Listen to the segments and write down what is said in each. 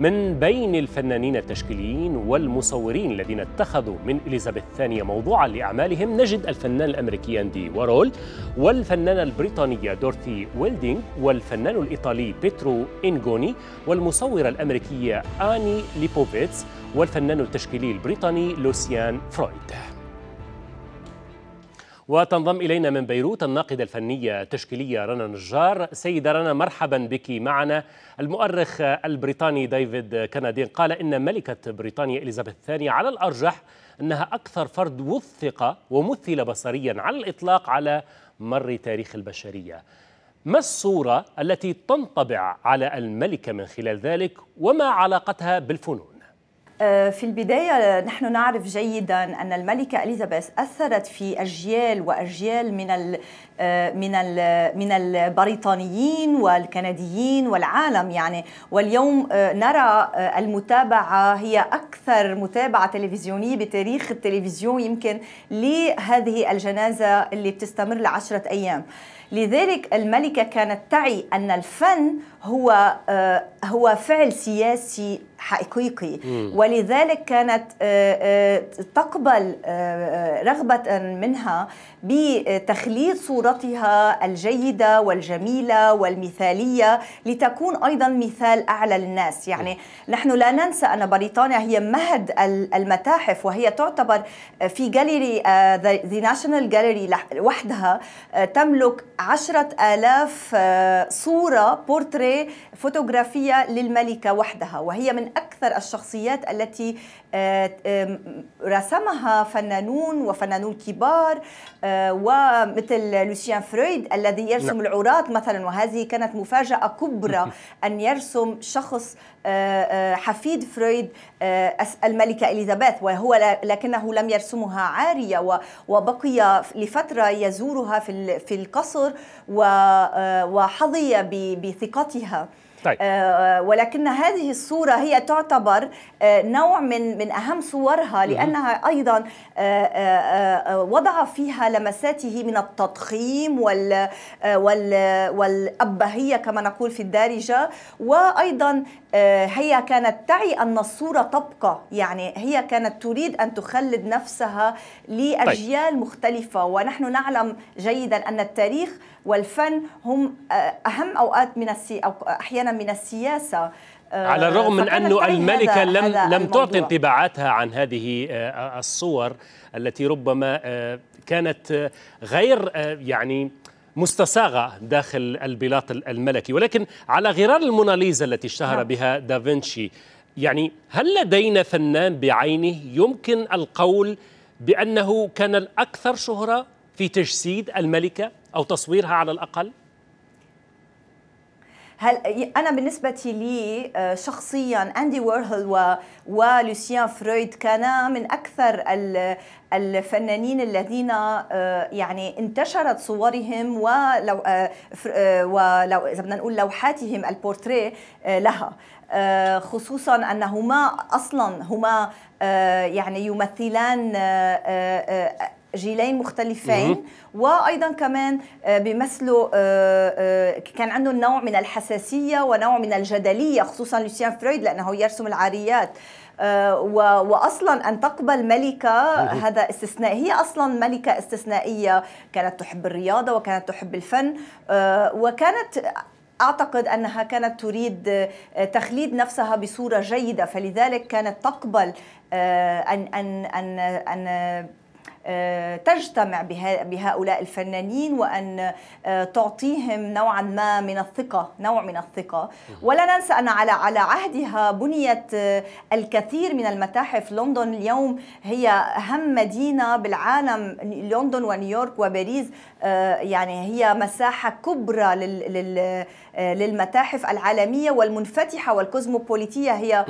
من بين الفنانين التشكيليين والمصورين الذين اتخذوا من إليزابيث الثانية موضوعا لأعمالهم نجد الفنان الأمريكي أندي وارول والفنانة البريطانية دورثي ويلدينغ والفنان الإيطالي بيترو إنغوني والمصورة الأمريكية آني ليبوفيتس والفنان التشكيلي البريطاني لوسيان فرويد وتنضم إلينا من بيروت الناقدة الفنية التشكيلية رنا نجار سيدة رنا مرحبا بك معنا المؤرخ البريطاني ديفيد كندين قال إن ملكة بريطانيا إليزابيث الثانية على الأرجح أنها أكثر فرد وثق ومثل بصريا على الإطلاق على مر تاريخ البشرية ما الصورة التي تنطبع على الملكة من خلال ذلك وما علاقتها بالفنون؟ آه، في البداية نحن نعرف جيدا أن الملكة إليزابيث أثرت في أجيال وأجيال من ال آه، من ال من البريطانيين والكنديين والعالم يعني واليوم آه، نرى المتابعة هي أكثر متابعة تلفزيونية بتاريخ التلفزيون يمكن لهذه الجنازة اللي بتستمر لعشرة أيام. لذلك الملكة كانت تعي أن الفن هو آه، هو فعل سياسي حقيقي ولذلك كانت آه، آه، تقبل رغبة منها بتخليد صورتها الجيدة والجميلة والمثالية لتكون أيضا مثال أعلى للناس يعني نحن لا ننسى أن بريطانيا هي مهد المتاحف وهي تعتبر في جاليري ذا National Gallery وحدها تملك عشرة آلاف آه، صورة بورتري فوتوغرافية للملكة وحدها وهي من أكثر الشخصيات التي آه، رسمها فنانون وفنانون كبار آه، ومثل لوسيان فرويد الذي يرسم نعم. العراة مثلا وهذه كانت مفاجأة كبرى أن يرسم شخص حفيد فرويد الملكة إليزابيث وهو لكنه لم يرسمها عارية وبقي لفترة يزورها في القصر الجمهور آه، وحظي بثقتها طيب. آه، آه، ولكن هذه الصورة هي تعتبر نوع من من أهم صورها لأنها أيضا وضع فيها لمساته من التضخيم وال وال والأبهية كما نقول في الدارجة وأيضا آه، هي كانت تعي أن الصورة تبقى يعني هي كانت تريد أن تخلد نفسها لأجيال طيب. مختلفة ونحن نعلم جيدا أن التاريخ والفن هم آه، أهم أوقات من السي أو أحيانا من السياسة آه، على الرغم من أن الملكة لم, هذا لم تعطي انطباعاتها عن هذه الصور التي ربما كانت غير يعني مستساغة داخل البلاط الملكي ولكن على غرار الموناليزا التي اشتهر نعم. بها دافنشي يعني هل لدينا فنان بعينه يمكن القول بأنه كان الأكثر شهرة في تجسيد الملكة أو تصويرها على الأقل؟ هل انا بالنسبه لي آه، شخصيا اندي وورهل و... ولوسيان فرويد كانا من اكثر ال... الفنانين الذين آه، يعني انتشرت صورهم ولو آه، ولو اذا بدنا نقول لوحاتهم البورتريه لها خصوصا انهما اصلا هما يعني يمثلان جيلين مختلفين وايضا كمان آه، بيمثلوا آه، آه، كان عندهم نوع من الحساسيه ونوع من الجدليه خصوصا لوسيان فرويد لانه يرسم العاريات واصلا ان تقبل ملكه هذا استثناء هي اصلا ملكه استثنائيه كانت تحب الرياضه وكانت تحب الفن وكانت اعتقد انها كانت تريد تخليد نفسها بصوره جيده فلذلك كانت تقبل ان ان ان ان آه، تجتمع بهؤلاء الفنانين وأن آه، تعطيهم نوعا ما من الثقة نوع من الثقة ولا ننسى أن على على عهدها بنيت آه، الكثير من المتاحف لندن اليوم هي أهم مدينة بالعالم لندن ونيويورك وباريس يعني هي مساحة كبرى للمتاحف العالمية والمنفتحة والكوزموبوليتية هي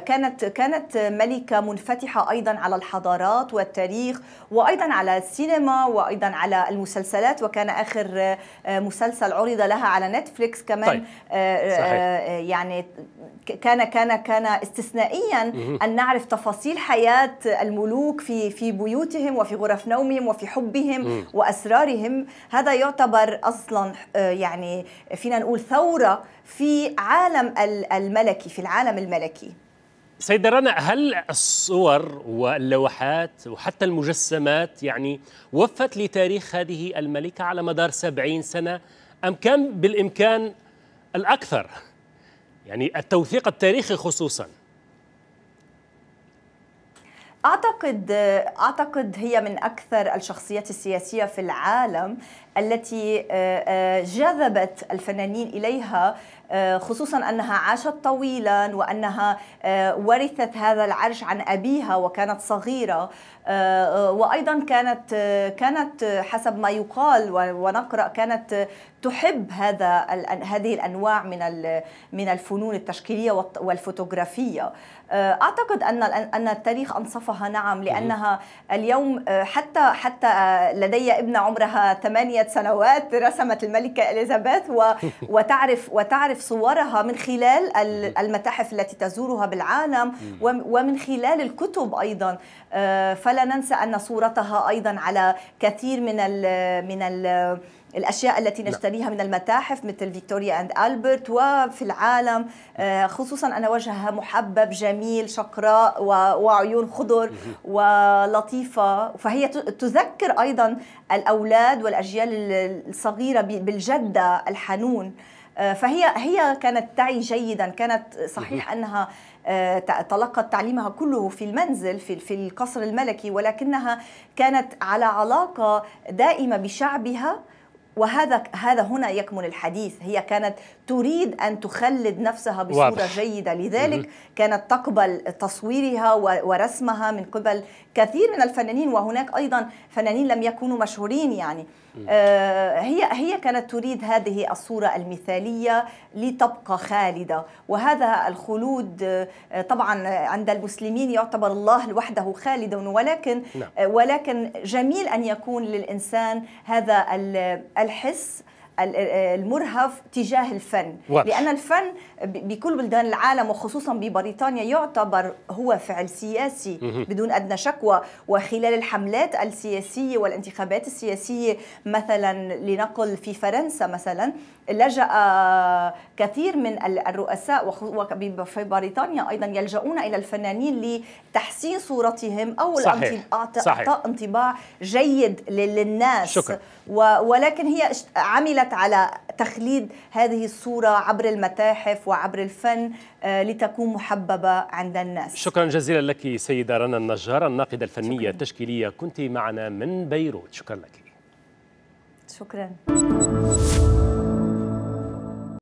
كانت كانت ملكة منفتحة أيضا على الحضارات والتاريخ وايضا على السينما وايضا على المسلسلات وكان اخر آه، مسلسل عرض لها على نتفليكس كمان طيب. آه، آه، صحيح. يعني كان كان كان استثنائيا ان نعرف تفاصيل حياه الملوك في في بيوتهم وفي غرف نومهم وفي حبهم واسرارهم هذا يعتبر اصلا يعني فينا نقول ثوره في عالم الملكي في العالم الملكي سيدة رنا هل الصور واللوحات وحتى المجسمات يعني وفت لتاريخ هذه الملكة على مدار سبعين سنة أم كان بالإمكان الأكثر يعني التوثيق التاريخي خصوصاً اعتقد اعتقد هي من اكثر الشخصيات السياسيه في العالم التي آه، آه، جذبت الفنانين اليها آه، خصوصا أنها عاشت طويلا وأنها آه، ورثت هذا العرش عن أبيها وكانت صغيرة آه، وأيضا كانت كانت حسب ما يقال ونقرأ كانت تحب هذا هذه الأنواع من من الفنون التشكيلية والفوتوغرافية أعتقد أن أن التاريخ أنصفها نعم لأنها اليوم حتى حتى لدي ابنة عمرها ثمانية سنوات رسمت الملكة إليزابيث وتعرف وتعرف نعرف صورها من خلال المتاحف التي تزورها بالعالم ومن خلال الكتب أيضا آه، فلا ننسى أن صورتها أيضا على كثير من الـ من الـ الاشياء التي نشتريها من المتاحف مثل فيكتوريا اند البرت وفي العالم آه، خصوصا ان وجهها محبب جميل شقراء وعيون خضر ولطيفه فهي تذكر ايضا الاولاد والاجيال الصغيره بالجده الحنون آه، فهي هي كانت تعي جيدا كانت صحيح انها آه، تلقت تعليمها كله في المنزل في في القصر الملكي ولكنها كانت على علاقه دائمه بشعبها وهذا هذا هنا يكمن الحديث هي كانت تريد أن تخلد نفسها بصورة واضح. جيدة لذلك كانت تقبل تصويرها ورسمها من قبل كثير من الفنانين وهناك أيضا فنانين لم يكونوا مشهورين يعني آه هي هي كانت تريد هذه الصورة المثالية لتبقى خالدة وهذا الخلود آه طبعا عند المسلمين يعتبر الله لوحده خالد ولكن آه ولكن جميل أن يكون للإنسان هذا الحس المرهف تجاه الفن واضح. لأن الفن بكل بلدان العالم وخصوصا ببريطانيا يعتبر هو فعل سياسي مه. بدون أدنى شكوى وخلال الحملات السياسية والانتخابات السياسية مثلا لنقل في فرنسا مثلا لجأ آه، كثير من الرؤساء في بريطانيا أيضا يلجؤون إلى الفنانين لتحسين صورتهم أو إعطاء انطباع جيد للناس شكرا. ولكن هي عملت على تخليد هذه الصورة عبر المتاحف وعبر الفن آه، لتكون محببة عند الناس شكرا جزيلا لك سيدة رنا النجار الناقدة الفنية شكرا. التشكيلية كنت معنا من بيروت شكرا لك شكرا